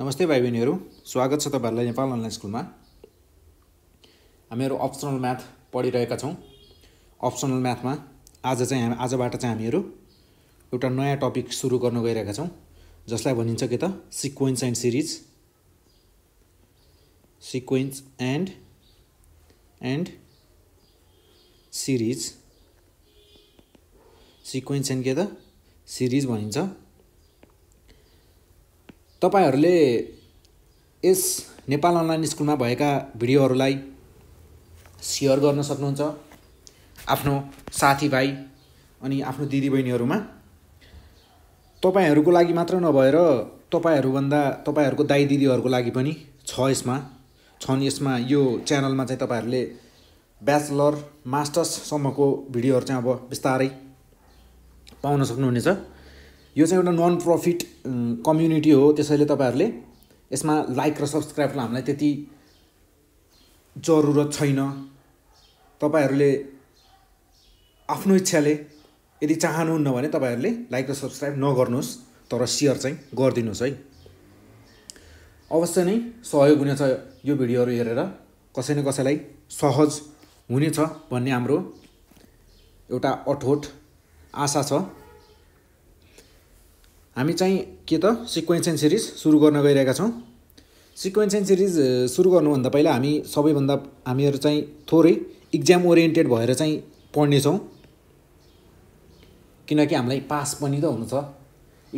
नमस्ते भाइ बहिनीहरू स्वागत छ तपाईँहरूलाई नेपाल अनलाइन स्कुलमा हामीहरू अप्सनल म्याथ पढिरहेका छौँ अप्सनल म्याथमा आज चाहिँ हामी आजबाट चाहिँ हामीहरू एउटा नयाँ टपिक सुरु गर्न गइरहेका छौँ जसलाई भनिन्छ के त sequence and series sequence and and series sequence and के त सिरिज भनिन्छ तपाईँहरूले यस नेपाल अनलाइन स्कुलमा भएका भिडियोहरूलाई सेयर गर्न सक्नुहुन्छ आफ्नो साथीभाइ अनि आफ्नो दिदीबहिनीहरूमा तपाईँहरूको लागि मात्र नभएर तपाईँहरूभन्दा तपाईँहरूको दाई दिदीहरूको लागि पनि छ यसमा छन् यसमा यो च्यानलमा चाहिँ तपाईँहरूले ब्याचलर मास्टर्ससम्मको भिडियोहरू चाहिँ अब बिस्तारै पाउन सक्नुहुनेछ यो चाहिँ एउटा नन प्रफिट कम्युनिटी हो त्यसैले तपाईँहरूले यसमा लाइक र सब्सक्राइबलाई हामीलाई त्यति जरुरत छैन तपाईँहरूले आफ्नो इच्छाले यदि चाहनुहुन्न भने तपाईँहरूले लाइक र सब्सक्राइब नगर्नुहोस् तर सेयर चाहिँ गरिदिनुहोस् है अवश्य नै सहयोग हुनेछ यो भिडियोहरू हेरेर कसै न कसैलाई सहज हुनेछ भन्ने हाम्रो एउटा अठोट आशा छ हामी चाहिँ के त सिक्वेन्स एन्ड सिरिज सुरु गर्न गइरहेका छौँ सिक्वेन्स एन्ड सिरिज सुरु गर्नुभन्दा पहिला हामी सबैभन्दा हामीहरू चाहिँ थोरै इक्जाम ओरिएन्टेड भएर चाहिँ पढ्नेछौँ किनकि हामीलाई पास पनि त हुनु छ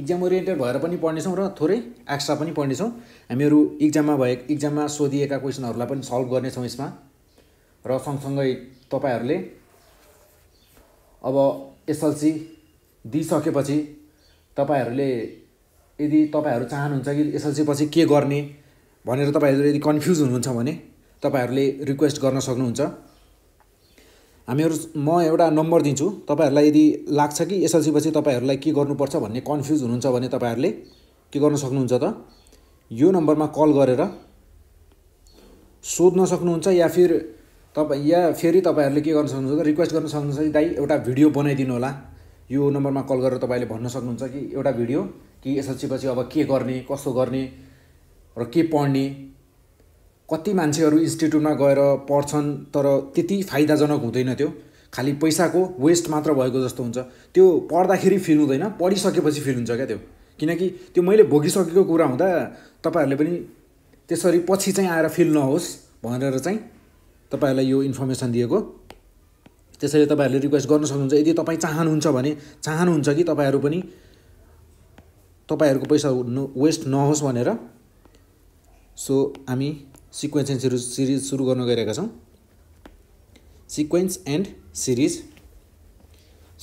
इक्जाम ओरिएन्टेड भएर पनि पढ्नेछौँ र थोरै एक्स्ट्रा पनि पढ्नेछौँ हामीहरू इक्जाममा भए इक्जाममा सोधिएका क्वेसनहरूलाई पनि सल्भ गर्नेछौँ यसमा र सँगसँगै तपाईँहरूले अब एसएलसी दिइसकेपछि तपाईँहरूले यदि तपाईँहरू चाहनुहुन्छ कि एसएलसी पछि के गर्ने भनेर तपाईँहरू यदि कन्फ्युज हुनुहुन्छ भने तपाईँहरूले रिक्वेस्ट गर्न सक्नुहुन्छ हामीहरू म एउटा नम्बर दिन्छु तपाईँहरूलाई यदि लाग्छ कि एसएलसी पछि तपाईँहरूलाई के गर्नुपर्छ भन्ने कन्फ्युज हुनुहुन्छ भने तपाईँहरूले के गर्न सक्नुहुन्छ त यो नम्बरमा कल गरेर सोध्न सक्नुहुन्छ या फिर तपाईँ या फेरि तपाईँहरूले के गर्न सक्नुहुन्छ रिक्वेस्ट गर्न सक्नुहुन्छ दाइ एउटा भिडियो बनाइदिनु होला यो नम्बरमा कल गरेर तपाईँले भन्न सक्नुहुन्छ कि एउटा भिडियो कि एसएलसीपछि अब के गर्ने कसो गर्ने र के पढ्ने कति मान्छेहरू इन्स्टिट्युटमा गएर पढ्छन् तर त्यति फाइदाजनक हुँदैन त्यो खालि पैसाको वेस्ट मात्र भएको जस्तो हुन्छ त्यो पढ्दाखेरि फिल हुँदैन पढिसकेपछि फिल हुन्छ क्या त्यो किनकि त्यो मैले भोगिसकेको कुरा हुँदा तपाईँहरूले पनि त्यसरी पछि चाहिँ आएर फिल नहोस् भनेर चाहिँ तपाईँहरूलाई यो इन्फर्मेसन दिएको त्यसैले तपाईँहरूले रिक्वेस्ट गर्न सक्नुहुन्छ यदि तपाईँ चाहनुहुन्छ भने चाहनुहुन्छ कि तपाईँहरू पनि तपाईँहरूको पैसा वेस्ट नहोस् भनेर सो हामी सिक्वेन्स एन्ड सिरिज सिरिज सुरु गर्न गइरहेका छौँ सिक्वेन्स एन्ड सिरिज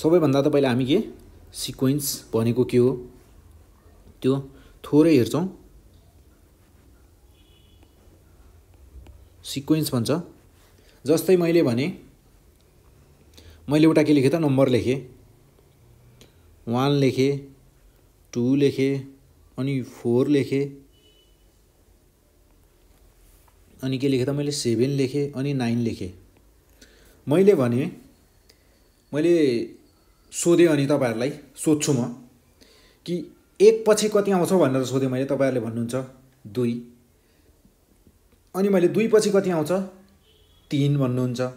सबैभन्दा तपाईँले हामी के सिक्वेन्स भनेको के हो त्यो थोरै हेर्छौँ सिक्वेन्स भन्छ जस्तै मैले भने मैले एउटा के लेखेँ त नम्बर लेखेँ वान लेखेँ टू लेखेँ अनि फोर लेखेँ अनि के लेखेँ त मैले सेभेन लेखेँ अनि नाइन लेखेँ मैले भने मैले सोधेँ अनि तपाईँहरूलाई सोध्छु म कि एक पछि कति आउँछ भनेर सोधेँ मैले तपाईँहरूले भन्नुहुन्छ दुई अनि मैले दुई पछि कति आउँछ तिन भन्नुहुन्छ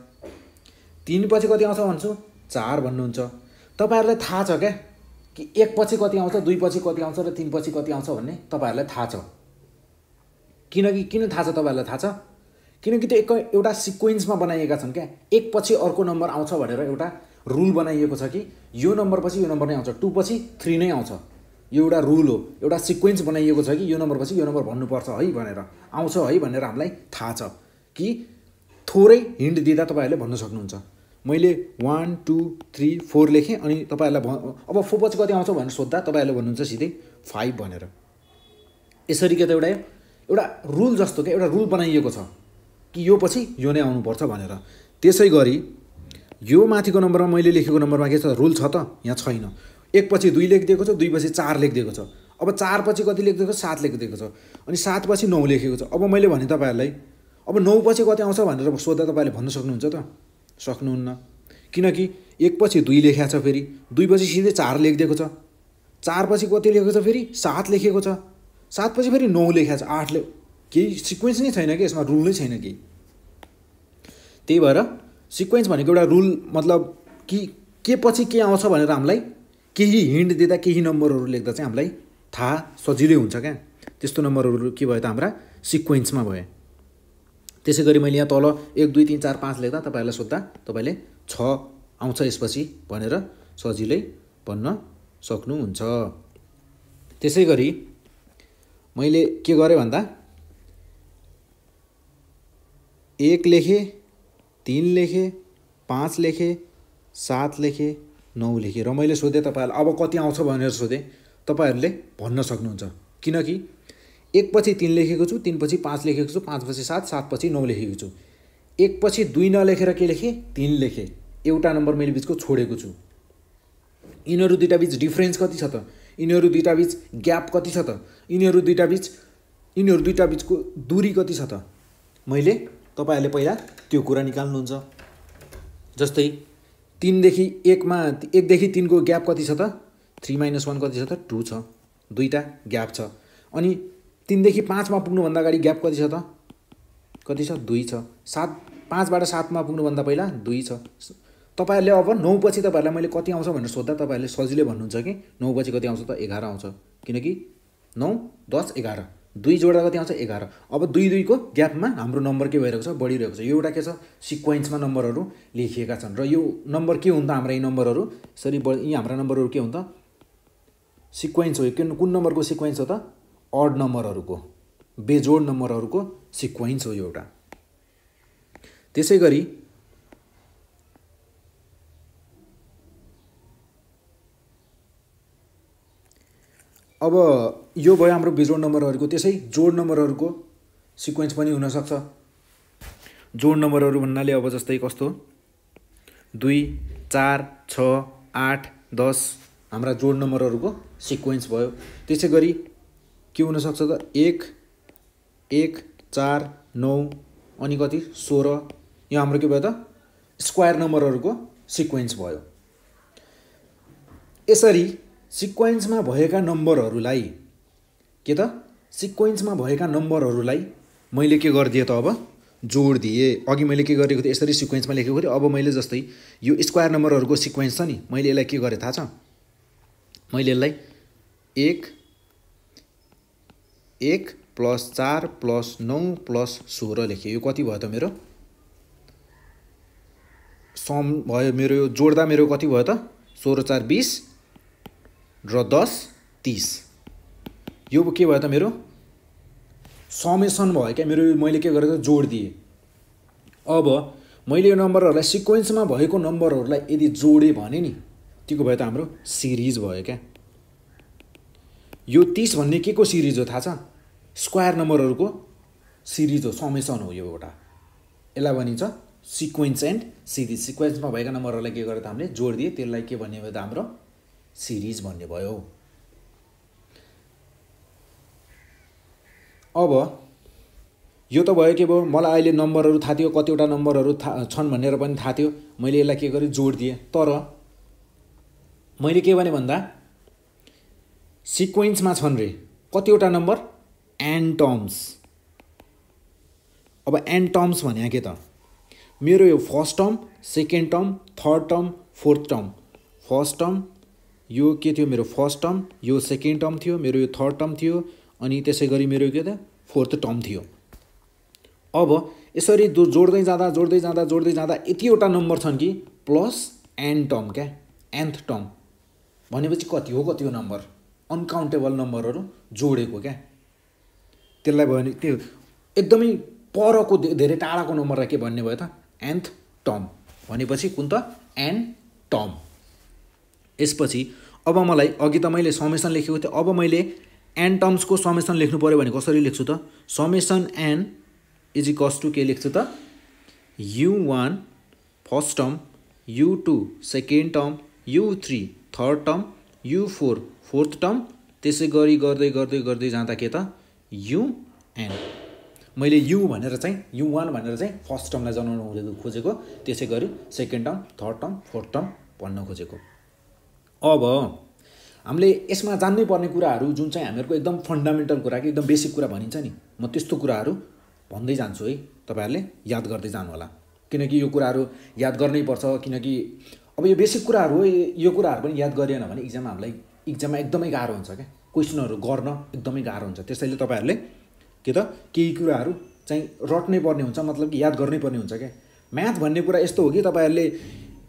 तिन पछि कति आउँछ भन्छु चार भन्नुहुन्छ तपाईँहरूलाई थाहा छ क्या कि एक पछि कति आउँछ दुई पछि कति आउँछ र तिन पछि कति आउँछ भन्ने तपाईँहरूलाई थाहा छ किनकि किन थाहा छ तपाईँहरूलाई थाहा छ किनकि त्यो एक एउटा सिक्वेन्समा बनाइएका छन् क्या एक पछि अर्को नम्बर आउँछ भनेर एउटा रुल बनाइएको छ कि यो नम्बर पछि यो नम्बर नै आउँछ टू पछि थ्री नै आउँछ यो एउटा रुल हो एउटा सिक्वेन्स बनाइएको छ कि यो नम्बर पछि यो नम्बर भन्नुपर्छ है भनेर आउँछ है भनेर हामीलाई थाहा छ कि थोरै हिन्ट दिँदा तपाईँहरूले भन्न सक्नुहुन्छ मैले वान टू थ्री फोर लेखेँ अनि तपाईँहरूलाई अब फोर पछि कति आउँछ भनेर सोद्धा तपाईँहरूले भन्नुहुन्छ सिधै फाइभ भनेर यसरी के त एउटा एउटा रुल जस्तो क्या एउटा रुल बनाइएको छ कि यो पछि यो नै आउनुपर्छ भनेर त्यसै गरी यो माथिको नम्बरमा मैले लेखेको नम्बरमा के छ रुल छ त यहाँ छैन एकपछि दुई लेखिदिएको छ दुई पछि चार लेखिदिएको छ अब चारपछि कति लेखिदिएको छ सात लेखिदिएको छ अनि सातपछि नौ लेखेको छ अब मैले भने तपाईँहरूलाई अब नौपछि कति आउँछ भनेर सोद्धा तपाईँहरूले भन्न सक्नुहुन्छ त सक्नुहुन्न किनकि एकपछि दुई लेख्या छ फेरि दुईपछि सिधै चार लेखिदिएको छ चारपछि कति लेखेको छ फेरि सात लेखेको छ सातपछि फेरि नौ लेखा छ आठ ले केही सिक्वेन्स नै छैन कि यसमा रुल नै छैन केही त्यही भएर सिक्वेन्स भनेको एउटा रुल मतलब कि के पछि के आउँछ भनेर हामीलाई केही हिन्ट दिँदा केही नम्बरहरू लेख्दा चाहिँ हामीलाई थाहा सजिलै हुन्छ क्या त्यस्तो नम्बरहरू के भयो त हाम्रा सिक्वेन्समा भयो त्यसै गरी मैले यहाँ तल एक दुई तिन चार पाँच लेख्दा तपाईँहरूलाई सोद्धा तपाईँले छ आउँछ यसपछि भनेर सजिलै भन्न सक्नुहुन्छ त्यसै गरी मैले के गरेँ भन्दा एक लेखेँ तिन लेखेँ पाँच लेखेँ सात लेखेँ नौ लेखेँ र मैले सोधेँ तपाईँहरूलाई अब कति आउँछ भनेर सोधेँ तपाईँहरूले भन्न सक्नुहुन्छ किनकि एकपछि तिन लेखेको छु पछि पाँच लेखेको छु पाँचपछि सात सातपछि नौ लेखेको छु एकपछि दुई नलेखेर के लेखेँ तिन लेखेँ एउटा नम्बर मैले बिचको छोडेको छु यिनीहरू दुइटा बिच डिफ्रेन्स कति छ त यिनीहरू दुइटा बिच ग्याप कति छ त यिनीहरू दुइटा बिच यिनीहरू दुइटा बिचको दुरी कति छ त मैले तपाईँहरूले पहिला त्यो कुरा निकाल्नुहुन्छ जस्तै तिनदेखि एकमा एकदेखि तिनको ग्याप कति छ त थ्री माइनस वान कति छ त टू छ दुईवटा ग्याप छ अनि तिनदेखि पाँचमा पुग्नुभन्दा अगाडि ग्याप कति छ त कति छ दुई छ सात पाँचबाट सातमा पुग्नुभन्दा पहिला दुई छ तपाईँहरूले अब नौ पछि तपाईँहरूलाई मैले कति आउँछ भनेर सोद्धा तपाईँहरूले सजिलै भन्नुहुन्छ कि नौ पछि कति आउँछ त एघार आउँछ किनकि नौ दस एघार दुई जोड्दा कति आउँछ एघार अब दुई दुईको ग्यापमा हाम्रो नम्बर के भइरहेको छ बढिरहेको छ यो एउटा के छ सिक्वेन्समा नम्बरहरू लेखिएका छन् र यो नम्बर के हुन्छ त हाम्रा यी नम्बरहरू यसरी यी हाम्रा नम्बरहरू के हुन्छ त सिक्वेन्स हो यो कुन नम्बरको सिक्वेन्स हो त अड नम्बरहरूको बेजोड नम्बरहरूको सिक्वेन्स हो यो एउटा त्यसै गरी अब यो भयो हाम्रो बेजोड नम्बरहरूको त्यसै जोड नम्बरहरूको सिक्वेन्स पनि हुनसक्छ जोड नम्बरहरू भन्नाले अब जस्तै कस्तो दुई चार छ आठ दस हाम्रा जोड नम्बरहरूको सिक्वेन्स भयो त्यसै गरी के हुनसक्छ त एक एक चार नौ अनि कति सोह्र यो हाम्रो के भयो त स्क्वायर नम्बरहरूको सिक्वेन्स भयो यसरी सिक्वेन्समा भएका नम्बरहरूलाई के त सिक्वेन्समा भएका नम्बरहरूलाई मैले के गरिदिएँ त अब जोड दिएँ अघि मैले के गरेको थिएँ यसरी सिक्वेन्समा लेखेको थिएँ अब मैले जस्तै यो स्क्वायर नम्बरहरूको सिक्वेन्स छ नि मैले यसलाई के गरेँ थाहा छ मैले यसलाई एक एक प्लस चार प्लस नौ प्लस सोह्र लेखेँ यो कति भयो त मेरो सम भयो मेरो यो जोड्दा मेरो कति भयो त सोह्र चार बिस र दस तिस यो के भयो त मेरो समेसन भयो क्या मेरो मैले के गरेँ जोड दिएँ अब मैले यो नम्बरहरूलाई सिक्वेन्समा भएको नम्बरहरूलाई यदि जोडेँ भने नि त्यो भयो त हाम्रो सिरिज भयो क्या यो तिस भन्ने के को सिरिज हो थाहा छ स्क्वायर नम्बरहरूको सिरिज हो समेसन हो यो एउटा यसलाई भनिन्छ सिक्वेन्स एन्ड सिरिज सिक्वेन्समा भएका नम्बरहरूलाई के गरेर हामीले जोडिदिए त्यसलाई के भन्ने भयो त हाम्रो सिरिज भन्ने भयो अब यो त भयो के भयो मलाई अहिले नम्बरहरू थाहा थियो कतिवटा नम्बरहरू थाहा छन् भनेर पनि थाहा थियो मैले यसलाई के गरेँ जोड दिएँ तर मैले के भने भन्दा सिक्वेन्समा छन् रे कतिवटा नम्बर एन्टम्स अब एन्टम्स भने के त मेरो यो first term second term third term fourth term first term यो के थियो मेरो फर्स्ट टर्म यो सेकेन्ड टर्म थियो मेरो यो थर्ड टर्म थियो अनि त्यसै गरी मेरो के त फोर्थ टर्म थियो अब यसरी जोड्दै जाँदा जोड्दै जाँदा जोड्दै जाँदा यतिवटा नम्बर छन् कि प्लस एन टर्म क्या एन्थ टर्म भनेपछि कति हो कति हो नम्बर अनकाउन्टेबल नम्बरहरू जोडेको क्या त्यसलाई भयो भने त्यो एकदमै परको धेरै टाढाको नम्बरलाई के भन्ने भयो त एन्थ टम भनेपछि कुन त एन टम यसपछि अब मलाई अघि त मैले समेसन लेखेको थिएँ अब मैले एन टर्म्सको समेसन लेख्नु पऱ्यो भने कसरी लेख्छु त summation N is equals to के लेख्छु त U one first term U two second term U three third term U four fourth term त्यसै गरी गर्दै गर्दै गर्दै जाँदा के त यु एन मैले यु भनेर चाहिँ यु वान भनेर चाहिँ फर्स्ट टर्मलाई जनाउनु खोजेको खोजेको त्यसै गरी second term third term fourth term भन्न खोजेको अब हामीले यसमा जान्नै पर्ने कुराहरू जुन चाहिँ हामीहरूको एकदम फन्डामेन्टल कुरा कि एकदम बेसिक कुरा भनिन्छ नि म त्यस्तो कुराहरू भन्दै जान्छु है तपाईँहरूले याद गर्दै जानु होला किनकि यो कुराहरू याद गर्नै पर्छ किनकि अब यो बेसिक कुराहरू हो यो कुराहरू पनि याद गरिएन भने इक्जाममा हामीलाई इक्जाममा एकदमै गाह्रो हुन्छ क्या क्वेसनहरू गर्न एकदमै गाह्रो हुन्छ त्यसैले तपाईँहरूले के त केही कुराहरू चाहिँ रट्नै पर्ने हुन्छ मतलब कि याद गर्नै पर्ने हुन्छ क्या म्याथ भन्ने कुरा यस्तो हो कि तपाईँहरूले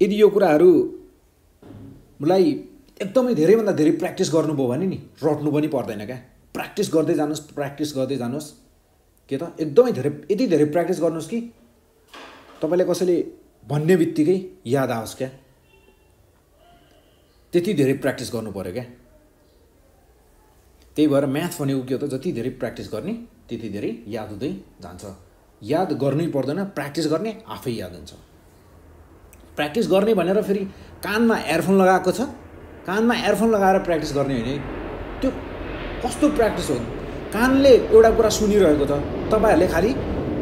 यदि यो कुराहरूलाई एकदमै धेरैभन्दा धेरै प्र्याक्टिस गर्नुभयो भने नि रट्नु पनि पर्दैन क्या प्र्याक्टिस गर्दै जानुहोस् प्र्याक्टिस गर्दै जानुहोस् के त एकदमै धेरै यति धेरै प्र्याक्टिस गर्नुहोस् कि तपाईँलाई कसैले भन्ने बित्तिकै याद आओस् क्या त्यति धेरै प्र्याक्टिस गर्नु पऱ्यो क्या त्यही भएर म्याथ भनेको के हो त जति धेरै प्र्याक्टिस गर्ने त्यति धेरै याद हुँदै जान्छ याद गर्नै पर्दैन प्र्याक्टिस गर्ने आफै याद हुन्छ प्र्याक्टिस गर्ने भनेर फेरि कानमा एयरफोन लगाएको छ कानमा एयरफोन लगाएर प्र्याक्टिस गर्ने होइन त्यो कस्तो प्र्याक्टिस हो कानले एउटा कुरा सुनिरहेको छ तपाईँहरूले खालि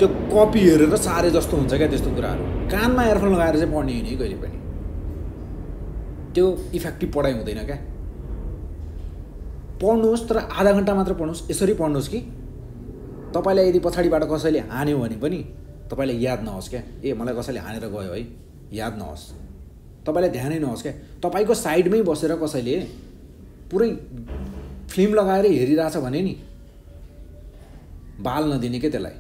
त्यो कपी हेरेर सारे जस्तो हुन्छ क्या त्यस्तो कुराहरू कानमा एयरफोन लगाएर चाहिँ पढ्ने होइन कहिले पनि त्यो इफेक्टिभ पढाइ हुँदैन क्या पढ्नुहोस् तर आधा घन्टा मात्र पढ्नुहोस् यसरी पढ्नुहोस् कि तपाईँलाई यदि पछाडिबाट कसैले हान्यो भने पनि तपाईँलाई याद नहोस् क्या ए मलाई कसैले हानेर गयो है याद नहोस् तपाईँलाई ध्यानै नहोस् क्या तपाईँको साइडमै बसेर कसैले पुरै फिल्म लगाएर हेरिरहेछ भने नि बाल नदिने क्या त्यसलाई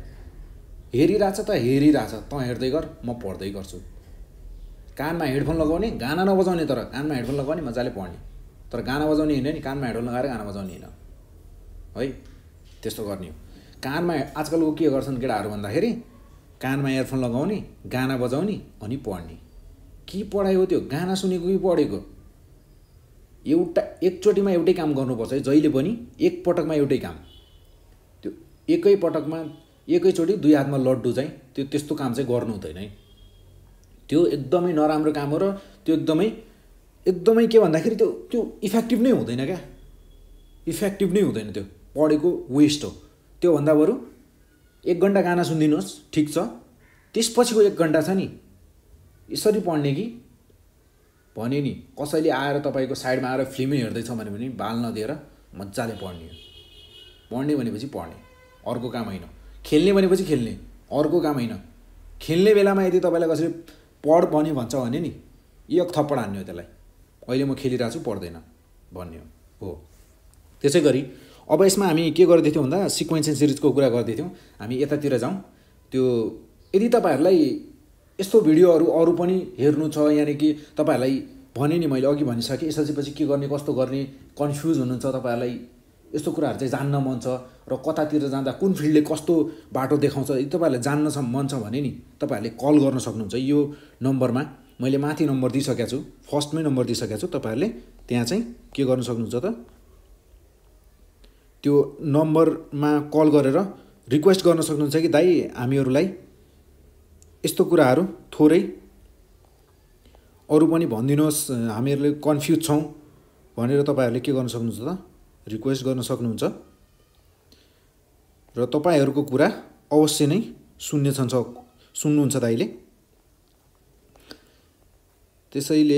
हेरिरहेछ त हेरिरहेछ त हेर्दै गर म पढ्दै गर्छु कानमा हेडफोन लगाउने गाना नबजाउने तर कानमा हेडफोन लगाउने मजाले पढ्ने तर गाना बजाउने होइन नि कानमा हेडोल लगाएर गाना बजाउने होइन है त्यस्तो गर्ने हो कानमा आजकलको के गर्छन् केटाहरू भन्दाखेरि कानमा इयरफोन लगाउने गाना बजाउने अनि पढ्ने के पढाइ हो त्यो गाना सुनेको कि पढेको एउटा एकचोटिमा एउटै काम गर्नुपर्छ है जहिले पनि एकपटकमा एउटै काम त्यो एकैपटकमा एकैचोटि दुई हातमा लड्डु चाहिँ त्यो त्यस्तो काम चाहिँ गर्नु हुँदैन है त्यो एकदमै नराम्रो काम हो र त्यो एकदमै एकदमै के भन्दाखेरि त्यो त्यो इफेक्टिभ नै हुँदैन क्या इफेक्टिभ नै हुँदैन त्यो पढेको वेस्ट हो त्योभन्दा बरु एक घन्टा गाना सुनिदिनुहोस् ठिक छ त्यसपछिको एक घन्टा छ नि यसरी पढ्ने कि भने नि कसैले आएर तपाईँको साइडमा आएर फिल्मै हेर्दैछ भने पनि बाल नदिएर मजाले पढ्ने हो पढ्ने भनेपछि पढ्ने अर्को काम होइन खेल्ने भनेपछि खेल्ने अर्को काम होइन खेल्ने बेलामा यदि तपाईँलाई कसरी पढ भन्यो भन्छ भने नि एक थप्पड हान्ने हो त्यसलाई अहिले म खेलिरहेको छु पर्दैन भन्ने हो त्यसै गरी अब यसमा हामी के गर्दैथ्यौँ भन्दा सिक्वेन्स एन्ड सिरिजको कुरा गर्दैथ्यौँ हामी यतातिर जाउँ त्यो यदि तपाईँहरूलाई यस्तो भिडियोहरू अरू पनि हेर्नु छ यानि कि तपाईँहरूलाई भने नि मैले अघि भनिसकेँ यसपछि पछि के गर्ने कस्तो गर्ने कन्फ्युज हुनुहुन्छ तपाईँहरूलाई यस्तो कुराहरू चाहिँ जान्न मन छ र कतातिर जाँदा कुन फिल्डले कस्तो बाटो देखाउँछ यदि तपाईँहरूलाई जान्न मन छ भने नि तपाईँहरूले कल गर्न सक्नुहुन्छ यो नम्बरमा मैले माथि नम्बर दिइसकेको छु फर्स्टमै नम्बर दिइसकेको छु तपाईँहरूले त्यहाँ चाहिँ के गर्नु सक्नुहुन्छ त त्यो नम्बरमा कल गरेर रिक्वेस्ट गर्न सक्नुहुन्छ कि दाइ हामीहरूलाई यस्तो कुराहरू थोरै अरू पनि भनिदिनुहोस् हामीहरूले कन्फ्युज छौँ भनेर तपाईँहरूले के गर्न सक्नुहुन्छ त रिक्वेस्ट गर्न सक्नुहुन्छ र तपाईँहरूको कुरा अवश्य नै सुन्नेछन् सुन्नुहुन्छ दाइले त्यसैले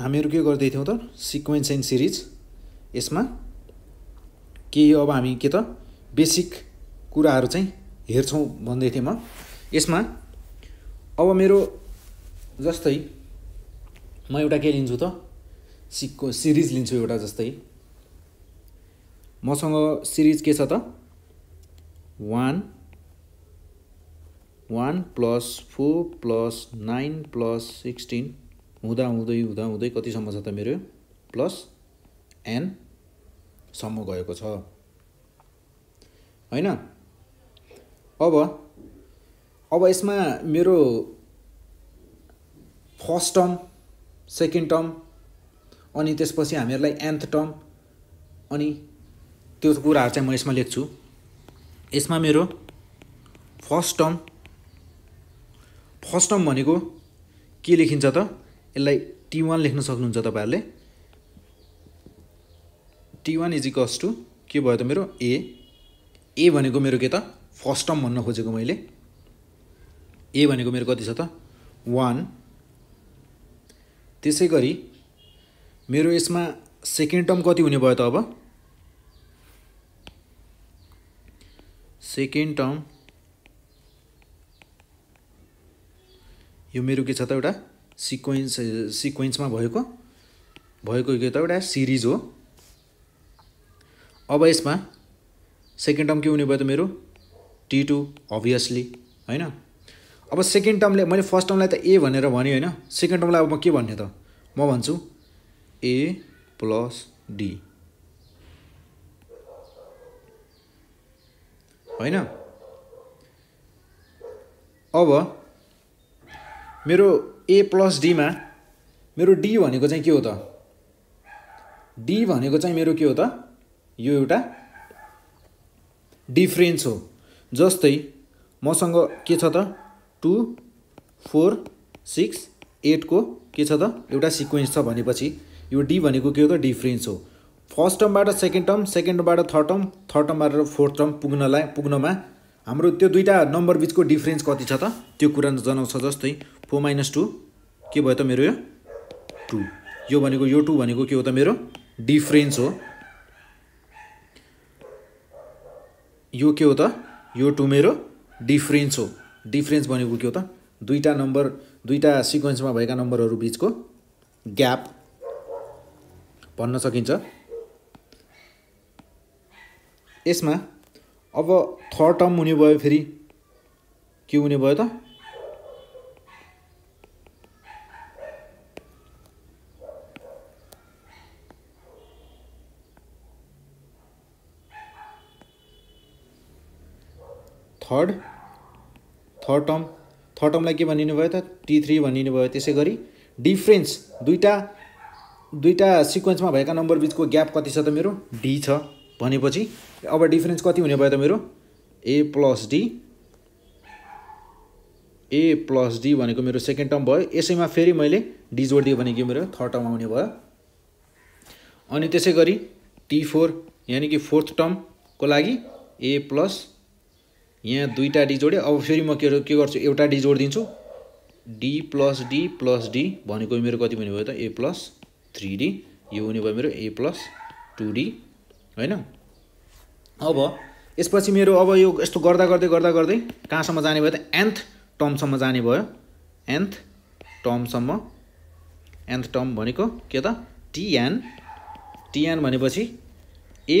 हामीहरू के गर्दैथ्यौँ त सिक्वेन्स एन्ड सिरिज यसमा केही अब हामी के त बेसिक कुराहरू चाहिँ हेर्छौँ भन्दै थिएँ म यसमा अब मेरो जस्तै म एउटा के लिन्छु त सिक्को सिरिज लिन्छु एउटा जस्तै मसँग सिरिज के छ त one one plus four plus nine plus sixteen हुँदा हुँदै हुँदा हुँदै कतिसम्म छ त मेरो प्लस एनसम्म गएको छ होइन अब अब यसमा मेरो फर्स्ट टर्म सेकेन्ड टर्म अनि त्यसपछि हामीहरूलाई एन्थ टर्म अनि त्यो कुराहरू चाहिँ म यसमा लेख्छु यसमा मेरो फर्स्ट टर्म फर्स्ट टर्म भनेको के लेखिन्छ त यसलाई टी वान लेख्न सक्नुहुन्छ तपाईँहरूले T one is equals to के भयो त मेरो ए ए भनेको मेरो के त फर्स्ट टर्म भन्न खोजेको मैले ए भनेको मेरो कति छ त वान त्यसै गरी मेरो यसमा सेकेन्ड टर्म कति हुने भयो त अब सेकेन्ड टर्म यो मेरो के छ त एउटा सिक्वेन्स सिक्वेन्समा भएको भएको के त एउटा सिरिज हो अब यसमा सेकेन्ड टर्म के हुने भयो त मेरो टी टू अभियसली होइन अब सेकेन्ड टर्मले मैले फर्स्ट टर्मलाई त ए भनेर भने होइन सेकेन्ड टर्मलाई अब म के भन्ने त म भन्छु ए प्लस डी होइन अब मेरो ए प्लस डीमा मेरो डी भनेको चाहिँ के हो त डी भनेको चाहिँ मेरो के हो त यो एउटा डिफ्रेन्स हो जस्तै मसँग के छ त टु फोर सिक्स एटको के छ त एउटा सिक्वेन्स छ भनेपछि यो डी भनेको के हो त डिफ्रेन्स हो फर्स्ट टर्मबाट सेकेन्ड टर्म सेकेन्ड टर्मबाट थर्ड टर्म थर्ड टर्मबाट फोर्थ टर्म पुग्नलाई पुग्नमा हाम्रो त्यो दुईवटा नम्बर बिचको डिफ्रेन्स कति छ त त्यो कुरा जनाउँछ जस्तै फोर माइनस टू के भयो त मेरो यो टू यो भनेको यो टू भनेको के हो त मेरो डिफ्रेन्स हो यो के हो त यो टू मेरो डिफ्रेन्स हो डिफ्रेन्स भनेको के हो त दुईवटा नम्बर दुईवटा सिक्वेन्समा भएका नम्बरहरू बिचको ग्याप भन्न सकिन्छ यसमा अब थर्ड टर्म हुने भयो फेरि के हुने भयो त थर्ड थर्ड टर्म थर्ड टर्मलाई के भनिनु भयो त टी थ्री भनिनु भयो त्यसै गरी डिफ्रेन्स दुईवटा दुईवटा सिक्वेन्समा भएका नम्बर बिचको ग्याप कति छ त मेरो डी छ भनेपछि अब डिफ्रेन्स कति हुने भयो त मेरो A plus D A plus D भनेको मेरो सेकेन्ड टर्म भयो यसैमा फेरि मैले डी जोडिदियो भने कि मेरो थर्ड टर्म आउने भयो अनि त्यसै गरी टी फोर यानि कि फोर्थ टर्मको लागि ए प्लस यहाँ दुईवटा डी जोडेँ अब फेरि म के के गर्छु एउटा डी जोडिदिन्छु D plus D plus D भनेको मेरो कति हुने भयो त ए प्लस थ्री डी यो हुने भयो मेरो ए प्लस टु डी होइन अब यसपछि मेरो अब यो यस्तो गर्दा गर्दै गर्दा गर्दै कहाँसम्म जाने भयो त एन्थ टर्मसम्म जाने भयो एन्थ टर्मसम्म एन्थ टर्म भनेको के त टिएन टिएन भनेपछि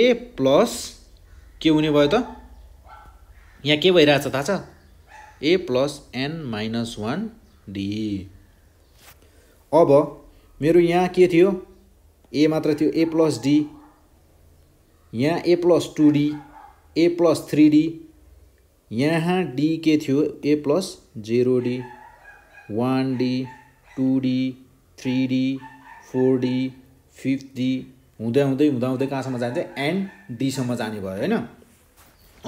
ए प्लस के हुने भयो त यहाँ के भइरहेछ थाहा छ A plus N minus one D अब मेरो यहाँ के थियो ए मात्र थियो ए प्लस डी यहाँ A plus two D A plus three D यहाँ डी के थियो A plus zero D one D two D three D four D fifth D हुँदै हुँदै हुँदा हुँदै कहाँसम्म जान्थ्यो एन डीसम्म जाने भयो होइन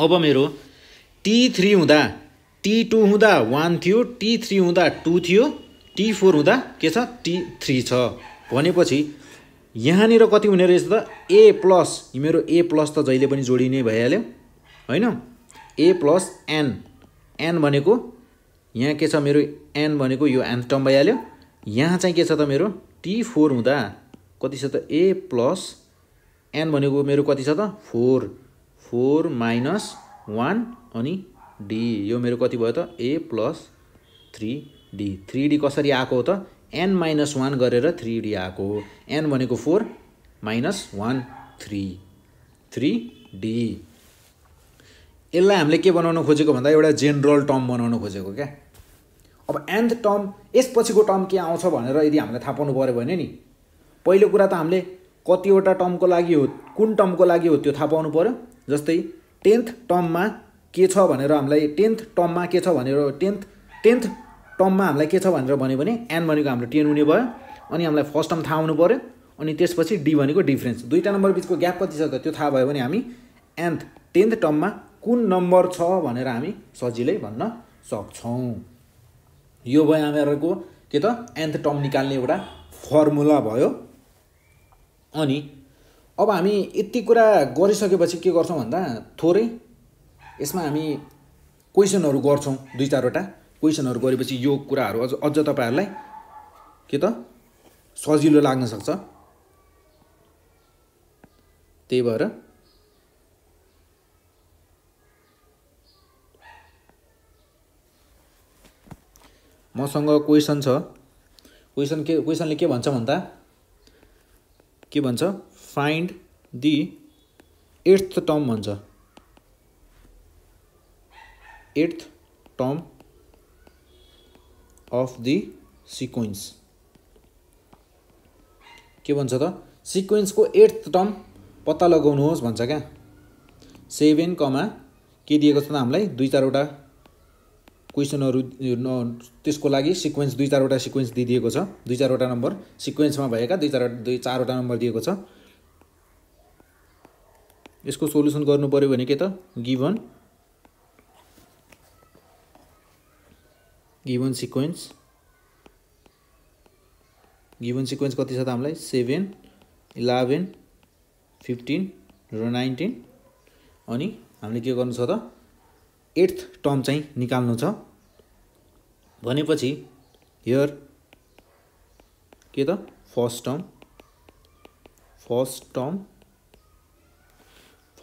अब मेरो टी थ्री हुँदा टी टू हुँदा वान थियो टी थ्री हुँदा टू थियो टी फोर हुँदा के छ टी थ्री छ भनेपछि यहाँनिर कति हुने रहेछ त ए प्लस मेरो ए प्लस त जहिले पनि जोडिने भइहाल्यो होइन ए प्लस एन एन भनेको यहाँ के छ मेरो एन भनेको यो एन टर्म भइहाल्यो यहाँ चाहिँ के छ त मेरो टी फोर हुँदा कति छ त ए प्लस एन भनेको मेरो कति छ त फोर फोर माइनस वान अनि डी यो मेरो कति भयो त A plus three D three D कसरी आएको हो त एन माइनस वान गरेर थ्री डी आएको हो एन भनेको four minus one three three D यसलाई हामीले के बनाउन खोजेको भन्दा एउटा जेनरल टर्म बनाउन खोजेको क्या अब एन्थ टर्म यसपछिको टर्म के आउँछ भनेर यदि हामीलाई थाहा पाउनु पऱ्यो भने नि पहिलो कुरा त हामीले कतिवटा टर्मको लागि हो कुन टर्मको लागि हो त्यो थाहा पाउनु पऱ्यो जस्तै टेन्थ टर्ममा के छ भनेर हामीलाई टेन्थ टर्ममा के छ भनेर टेन्थ टेन्थ टर्ममा हामीलाई के छ भनेर भन्यो भने एन भनेको हाम्रो टेन हुने भयो अनि हामीलाई फर्स्ट टर्म थाहा हुनु पऱ्यो अनि त्यसपछि डी भनेको डिफ्रेन्स दुईवटा नम्बर बिचको ग्याप कति छ त त्यो थाहा भयो भने हामी एन्थ टेन्थ टर्ममा कुन नम्बर छ भनेर हामी सजिलै भन्न सक्छौँ यो भयो हामीहरूको के त एन्थ टर्म निकाल्ने एउटा फर्मुला भयो अनि अब हामी यति कुरा गरिसकेपछि के गर्छौँ भन्दा थोरै यसमा हामी क्वेसनहरू गर्छौँ दुई चारवटा क्वेसनहरू गरेपछि यो कुराहरू अझ अझ तपाईँहरूलाई के त सजिलो लाग्न सक्छ त्यही भएर मसँग क्वेसन छ क्वेसन के क्वेसनले के भन्छ भन्दा के भन्छ फाइन्ड दि एट्थ टर्म भन्छ eighth term of the sequence के भन्छ त सिक्वेन्सको एट्थ टर्म पत्ता लगाउनुहोस् भन्छ क्या सेभेन कमा के दिएको छ त हामीलाई दुई चारवटा क्वेसनहरू त्यसको लागि सिक्वेन्स दुई चारवटा सिक्वेन्स दिइदिएको छ दुई चारवटा नम्बर सिक्वेन्समा भएका दुई चारवटा दुई चारवटा नम्बर दिएको छ यसको सोल्युसन गर्नु भने के त given given sequence given sequence कति छ त हामीलाई सेभेन इलेभेन फिफ्टिन र नाइन्टिन अनि हामीले के गर्नु छ त एट्थ टर्म चाहिँ निकाल्नु छ भनेपछि हियर के त first term first term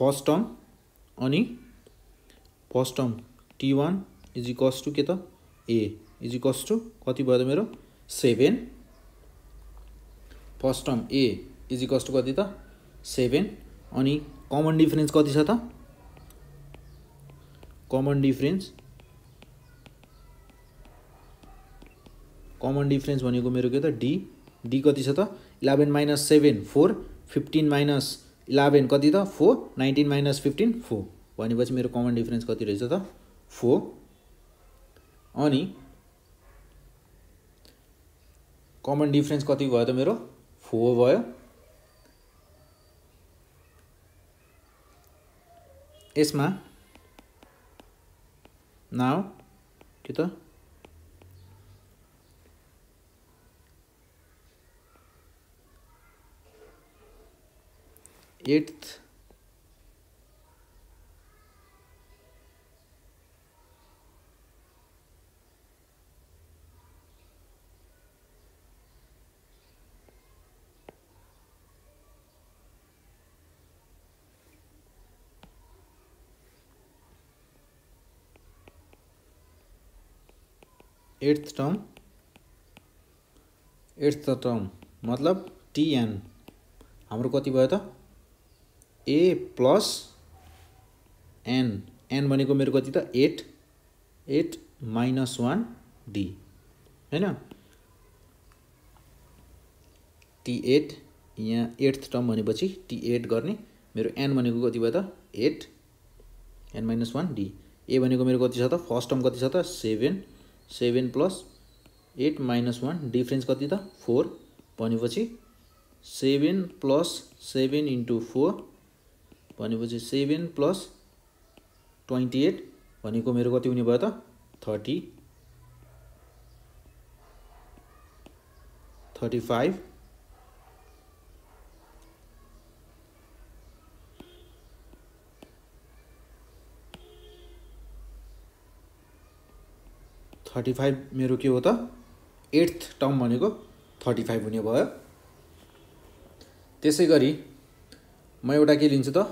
first term अनि first term T one is equals to के त ए इज इक्वल्स टु कति भयो त मेरो seven first term A is equals to कति त सेभेन अनि कमन डिफरेन्स कति छ त कमन डिफरेन्स कमन डिफरेन्स भनेको मेरो के त डी डी कति छ त eleven minus seven four fifteen minus eleven कति त four nineteen minus fifteen four भनेपछि मेरो कमन डिफरेन्स कति रहेछ त फोर अनि कमन डिफ्रेन्स कति भयो त मेरो फोर भयो यसमा नाउ के त eighth eighth term eighth term मतलब टिएन हाम्रो कति भयो त ए प्लस एन एन भनेको मेरो कति त eight eight minus one D होइन टी एट यहाँ एट्थ टर्म भनेपछि टी एट गर्ने मेरो एन भनेको कति भयो त eight N minus one D A भनेको मेरो कति छ त फर्स्ट टर्म कति छ त seven seven plus eight minus one difference कति त फोर भनेपछि seven plus seven into four भनेपछि सेभेन प्लस ट्वेन्टी एट भनेको मेरो कति हुने भयो त thirty thirty five thirty five मेरो के हो त एट्थ टर्म भनेको थर्टी फाइभ हुने भयो त्यसै गरी म एउटा के लिन्छु त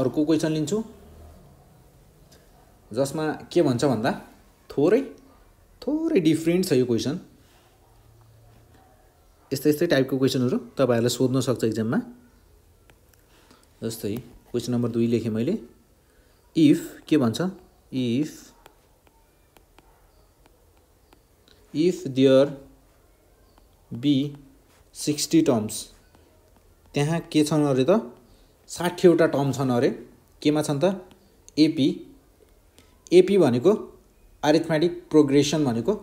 अर्को क्वेसन लिन्छु जसमा के भन्छ भन्दा थोरै थोरै डिफ्रेन्ट छ यो क्वेसन यस्तै यस्तै टाइपको क्वेसनहरू तपाईँहरूलाई सोध्न सक्छ इक्जाममा जस्तै क्वेसन नम्बर दुई लेखेँ मैले इफ के भन्छ if if there be sixty terms त्यहाँ के छन् अरे त साठीवटा टर्म छन् अरे केमा छन् त एपी एपी भनेको आरिथमेटिक प्रोग्रेसन भनेको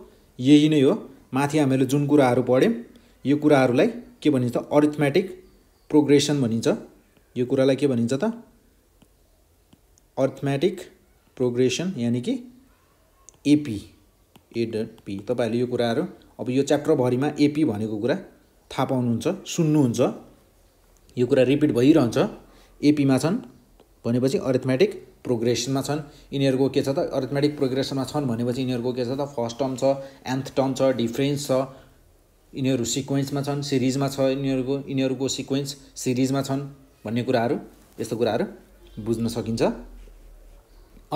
यही नै हो माथि हामीले जुन कुराहरू पढ्यौँ यो कुराहरूलाई के भनिन्छ त अरिथमेटिक प्रोग्रेसन भनिन्छ यो कुरालाई के भनिन्छ त अर्थमेटिक प्रोग्रेसन यानि कि एपी ए डट पी तपाईँहरूले यो कुराहरू अब यो च्याप्टरभरिमा एपी भनेको कुरा थाहा पाउनुहुन्छ सुन्नुहुन्छ यो कुरा रिपिट भइरहन्छ एपीमा छन् भनेपछि अरिथमेटिक प्रोग्रेसनमा छन् यिनीहरूको के छ त अरिथमेटिक प्रोग्रेसनमा छन् भनेपछि यिनीहरूको के छ त फर्स्ट टर्म छ एन्थ टर्म छ डिफ्रेन्स छ यिनीहरू सिक्वेन्समा छन् सिरिजमा छ यिनीहरूको यिनीहरूको सिक्वेन्स सिरिजमा छन् भन्ने कुराहरू यस्तो कुराहरू बुझ्न सकिन्छ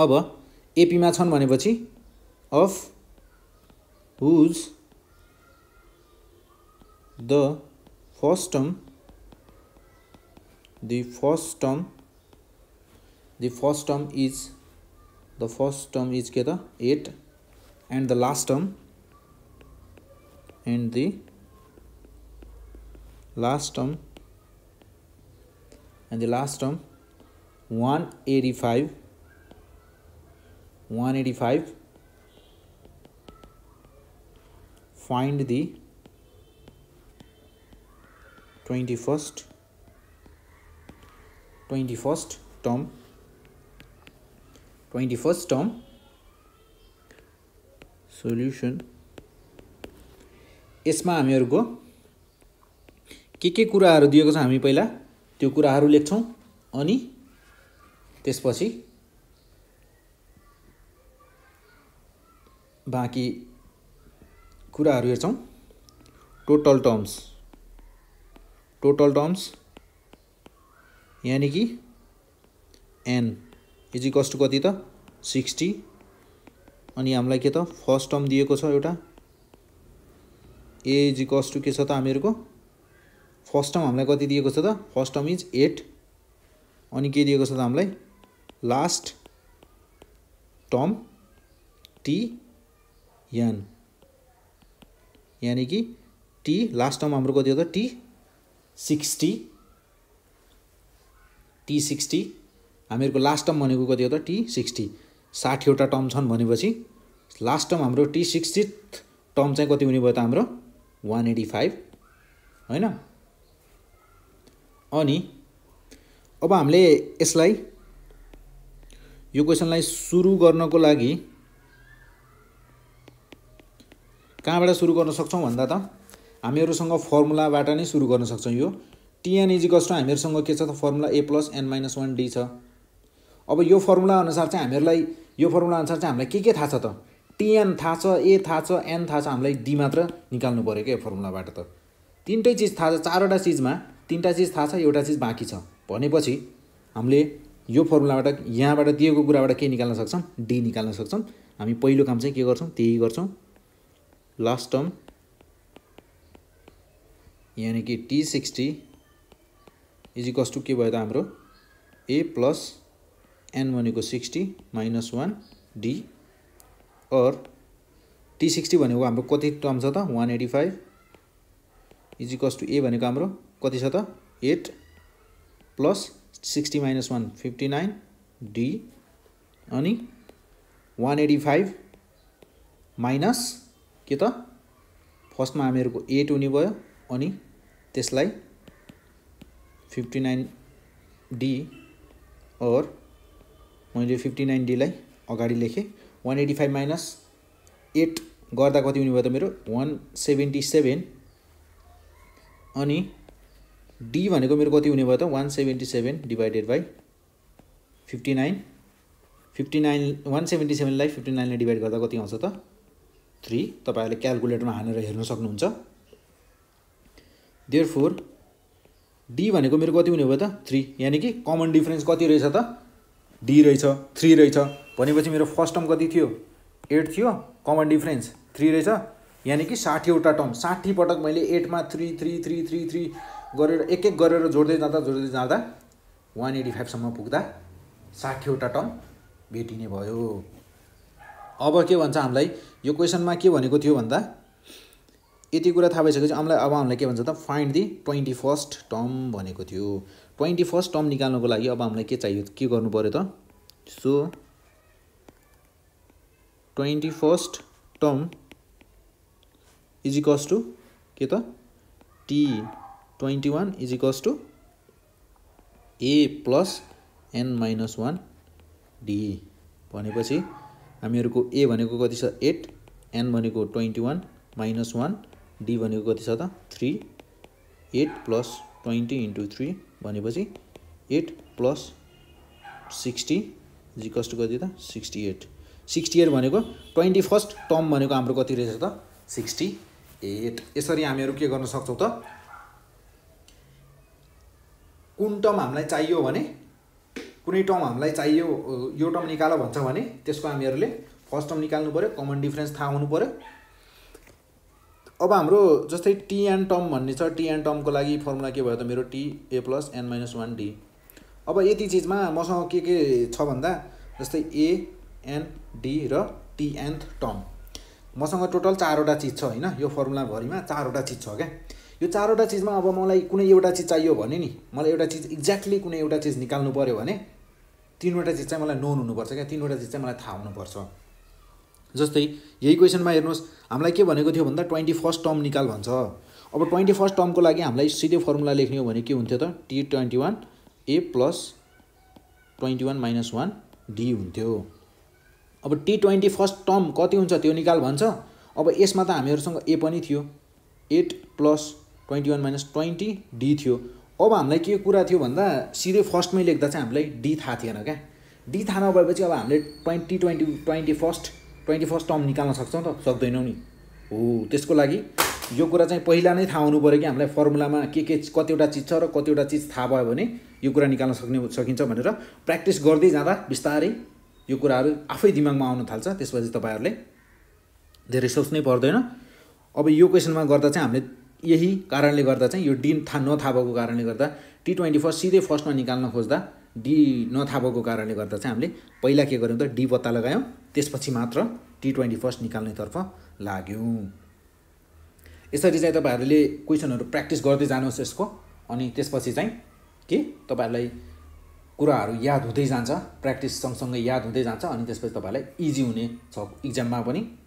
अब एपीमा छन् भनेपछि of whose the first term? the first term. the first term is the first term is keda 8 and the last term and the last term and the last term 185 185 find the 21st 21st term 21st term solution यसमा हामीहरूको के के कुराहरू दिएको छ हामी पहिला त्यो कुराहरू लेख्छौँ अनि त्यसपछि बाँकी कुराहरू हेर्छौँ टोटल टर्म्स टोटल टर्म्स यानि कि एन टु कति त सिक्सटी अनि हामीलाई के त फर्स्ट टर्म दिएको छ एउटा ए इजिकस टु के छ त हामीहरूको फर्स्ट टर्म हामीलाई कति दिएको छ त फर्स्ट टर्म इज एट अनि के दिएको छ त हामीलाई लास्ट टर्म टी एन यानि कि टी लास्ट टर्म हाम्रो कति हो त टी सिक्सटी टी सिक्सटी हामीहरूको लास्ट टर्म भनेको कति हो त टी सिक्सटी साठीवटा टर्म छन् भनेपछि लास्ट टर्म हाम्रो टी सिक्सटी टर्म चाहिँ कति हुने भयो त हाम्रो वान एटी फाइभ होइन अनि अब हामीले यसलाई यो क्वेसनलाई सुरु गर्नको लागि कहाँबाट सुरु गर्न सक्छौँ भन्दा त हामीहरूसँग फर्मुलाबाट नै सुरु गर्न सक्छौँ यो टिएन इजिकल्स टु हामीहरूसँग के छ त formula A plus N minus one D छ अब यो फर्मुला अनुसार चाहिँ हामीहरूलाई यो फर्मुला अनुसार चाहिँ हामीलाई के के थाहा छ त टिएन थाहा छ ए थाहा छ एन थाहा छ हामीलाई डी मात्र निकाल्नु पऱ्यो क्या फर्मुलाबाट त तिनटै चिज थाहा छ चारवटा चिजमा तिनवटा चिज थाहा छ एउटा चिज बाँकी छ भनेपछि हामीले यो फर्मुलाबाट यहाँबाट दिएको कुराबाट के निकाल्न सक्छौँ डी निकाल्न सक्छौँ हामी पहिलो काम चाहिँ के गर्छौँ त्यही गर्छौँ लास्ट टर्म यानि कि टी सिक्सटी इजिकल्स टू के भयो त हाम्रो ए प्लस एन भनेको sixty minus one D or T sixty भनेको हाम्रो कति टर्म छ त one eighty five equals to A भनेको हाम्रो कति छ त eight plus sixty minus one fifty nine D अनि वान एटी फाइभ माइनस के त फर्स्टमा हामीहरूको एट हुने भयो अनि त्यसलाई फिफ्टी नाइन डी अर मैले फिफ्टी नाइन डीलाई अगाडि लेखेँ one eighty five minus eight गर्दा कति हुने भयो त मेरो वान सेभेन्टी सेभेन अनि डी भनेको मेरो कति हुने भयो त one seventy seven divided by fifty nine fifty nine one seventy सेभेनलाई फिफ्टी नाइनले डिभाइड गर्दा कति आउँछ त थ्री तपाईँहरूले क्यालकुलेटरमा हानेर हेर्न सक्नुहुन्छ देयर फोर डी भनेको मेरो कति हुने भयो त थ्री यानि कि कमन डिफ्रेन्स कति रहेछ त डी रहेछ थ्री रहेछ भनेपछि मेरो फर्स्ट टर्म कति थियो एट थियो कमन डिफ्रेन्स थ्री रहेछ यानि कि साठीवटा टर्म साठी पटक मैले एटमा three three three three three गरेर एक एक गरेर जोड्दै जाँदा जोड्दै जाँदा वान एटी फाइभसम्म पुग्दा साठीवटा टर्म भेटिने भयो अब के भन्छ हामीलाई यो क्वेसनमा के भनेको थियो भन्दा यति कुरा थाहा भइसकेपछि हामीलाई अब हामीलाई के भन्छ त find the twenty first term भनेको थियो ट्वेन्टी फर्स्ट टर्म निकाल्नुको लागि अब हामीलाई के चाहियो के गर्नु पऱ्यो त so twenty first term equals to के त T twenty one equals to A plus N minus one D भनेपछि हामीहरूको ए भनेको कति छ एट एन भनेको twenty one minus one D भनेको कति छ त three eight plus twenty into three भनेपछि एट प्लस सिक्सटी जी कस्ट कति त सिक्सटी एट सिक्सटी एट भनेको ट्वेन्टी फर्स्ट टर्म भनेको हाम्रो कति रहेछ त सिक्सटी एट यसरी हामीहरू के गर्न सक्छौँ त कुन टर्म हामीलाई चाहियो भने कुनै टर्म हामीलाई चाहियो यो टर्म निकाल भन्छ भने त्यसको हामीहरूले फर्स्ट टर्म निकाल्नु पऱ्यो कमन डिफ्रेन्स थाहा हुनु पऱ्यो अब हाम्रो जस्तै टी एन्ड टर्म भन्ने छ टी एन्ड टर्मको लागि फर्मुला के भयो त मेरो T A plus N minus one D अब यति चिजमा मसँग के के छ भन्दा जस्तै ए एन डी र टी एन्थ टर्म मसँग टोटल चारवटा चिज छ होइन यो फर्मुलाभरिमा चारवटा चिज छ क्या यो चारवटा चिजमा अब मलाई कुनै एउटा चिज चाहियो भने नि मलाई एउटा चिज एक्ज्याक्टली कुनै एउटा चिज निकाल्नु पऱ्यो भने तिनवटा चिज चाहिँ मलाई नोन हुनुपर्छ क्या तिनवटा चिज चाहिँ मलाई थाहा हुनुपर्छ जस्तै यही क्वेसनमा हेर्नुहोस् हामीलाई के भनेको थियो भन्दा ट्वेन्टी फर्स्ट टर्म निकाल भन्छ अब ट्वेन्टी फर्स्ट टर्मको लागि हामीलाई सिधै फर्मुला लेख्ने हो भने के हुन्थ्यो त T twenty one A plus twenty one minus one D हुन्थ्यो अब टी ट्वेन्टी फर्स्ट टर्म कति हुन्छ त्यो निकाल भन्छ अब यसमा त हामीहरूसँग ए पनि थियो eight plus twenty one minus twenty D थियो अब हामीलाई के कुरा थियो भन्दा सिधै फर्स्टमै लेख्दा चाहिँ हामीलाई डी थाहा थिएन क्या डी थाहा नभएपछि अब हामीले twenty twenty twenty first twenty first term निकाल्न सक्छौँ त सक्दैनौँ नि हो त्यसको लागि यो कुरा चाहिँ पहिला नै थाहा हुनु पऱ्यो कि हामीलाई फर्मुलामा के के कतिवटा चिज छ र कतिवटा चिज थाहा भयो भने यो कुरा निकाल्न सक्ने सकिन्छ भनेर प्र्याक्टिस गर्दै जाँदा बिस्तारै यो कुराहरू आफै दिमागमा आउन थाल्छ त्यसपछि तपाईँहरूले धेरै सोच्नै पर्दैन अब यो क्वेसनमा गर्दा चाहिँ हामीले यही कारणले गर्दा चाहिँ यो डी थाहा नथाहा कारणले गर्दा टी ट्वेन्टी फर्स्ट सिधै फर्स्टमा निकाल्न खोज्दा डी नथाहा भएको कारणले गर्दा चाहिँ हामीले पहिला के गऱ्यौँ त डी पत्ता लगायौँ त्यसपछि मात्र टी ट्वेन्टी फर्स्ट निकाल्नेतर्फ लाग्यौँ यसरी चाहिँ तपाईँहरूले क्वेसनहरू प्र्याक्टिस गर्दै जानुहोस् यसको अनि त्यसपछि चाहिँ के तपाईँहरूलाई कुराहरू याद हुँदै जान्छ प्र्याक्टिस सँगसँगै याद हुँदै जान्छ अनि त्यसपछि तपाईँहरूलाई इजी हुने छ इक्जाममा पनि